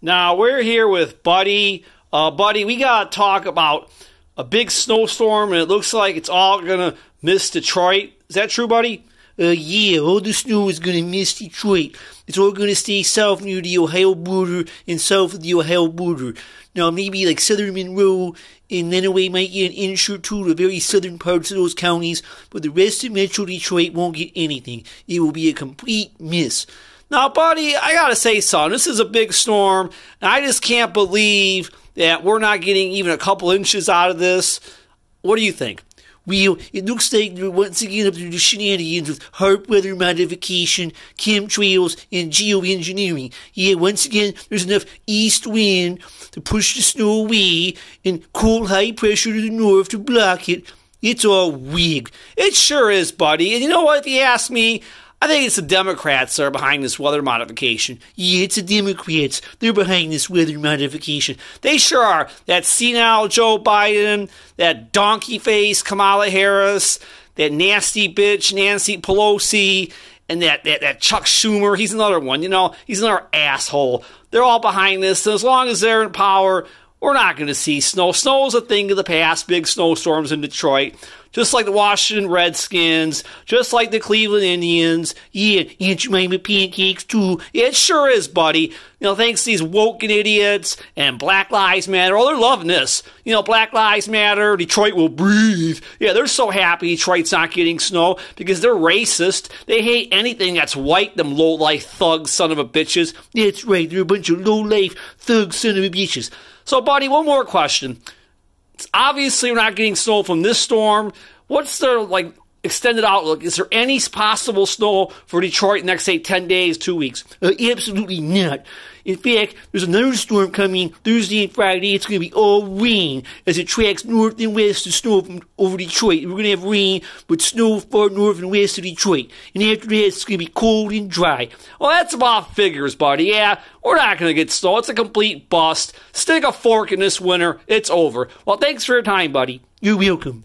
Now we're here with Buddy. Uh, buddy, we got to talk about a big snowstorm, and it looks like it's all gonna miss Detroit. Is that true, Buddy? Uh, yeah, all the snow is gonna miss Detroit. It's all gonna stay south near the Ohio border and south of the Ohio border. Now maybe like southern Monroe and Lenawee might get an inch or two to very southern parts of those counties, but the rest of Metro Detroit won't get anything. It will be a complete miss. Now, buddy, I got to say, son, this is a big storm. And I just can't believe that we're not getting even a couple inches out of this. What do you think? Well, it looks like we're once again up to the shenanigans with hard weather modification, chemtrails, and geoengineering. Yeah, once again, there's enough east wind to push the snow away and cold high pressure to the north to block it. It's all wig. It sure is, buddy. And you know what? If you ask me, I think it's the Democrats that are behind this weather modification. Yeah, it's the Democrats. They're behind this weather modification. They sure are. That senile Joe Biden, that donkey face Kamala Harris, that nasty bitch Nancy Pelosi, and that, that, that Chuck Schumer. He's another one, you know. He's another asshole. They're all behind this. And as long as they're in power, we're not going to see snow. Snow's a thing of the past. Big snowstorms in Detroit just like the Washington Redskins, just like the Cleveland Indians. Yeah, ain't you made me pancakes too? It sure is, buddy. You know, thanks to these woken idiots and Black Lives Matter. Oh, they're loving this. You know, Black Lives Matter, Detroit will breathe. Yeah, they're so happy Detroit's not getting snow because they're racist. They hate anything that's white, them low-life thugs, son of a bitches. It's right, they're a bunch of low-life thug son of a bitches. So, buddy, one more question obviously we're not getting snow from this storm. What's the like extended outlook. Is there any possible snow for Detroit next, say, 10 days, two weeks? Uh, absolutely not. In fact, there's another storm coming Thursday and Friday. It's going to be all rain as it tracks north and west to snow from over Detroit. We're going to have rain, but snow far north and west of Detroit. And after that, it's going to be cold and dry. Well, that's about figures, buddy. Yeah, we're not going to get snow. It's a complete bust. Stick a fork in this winter. It's over. Well, thanks for your time, buddy. You're welcome.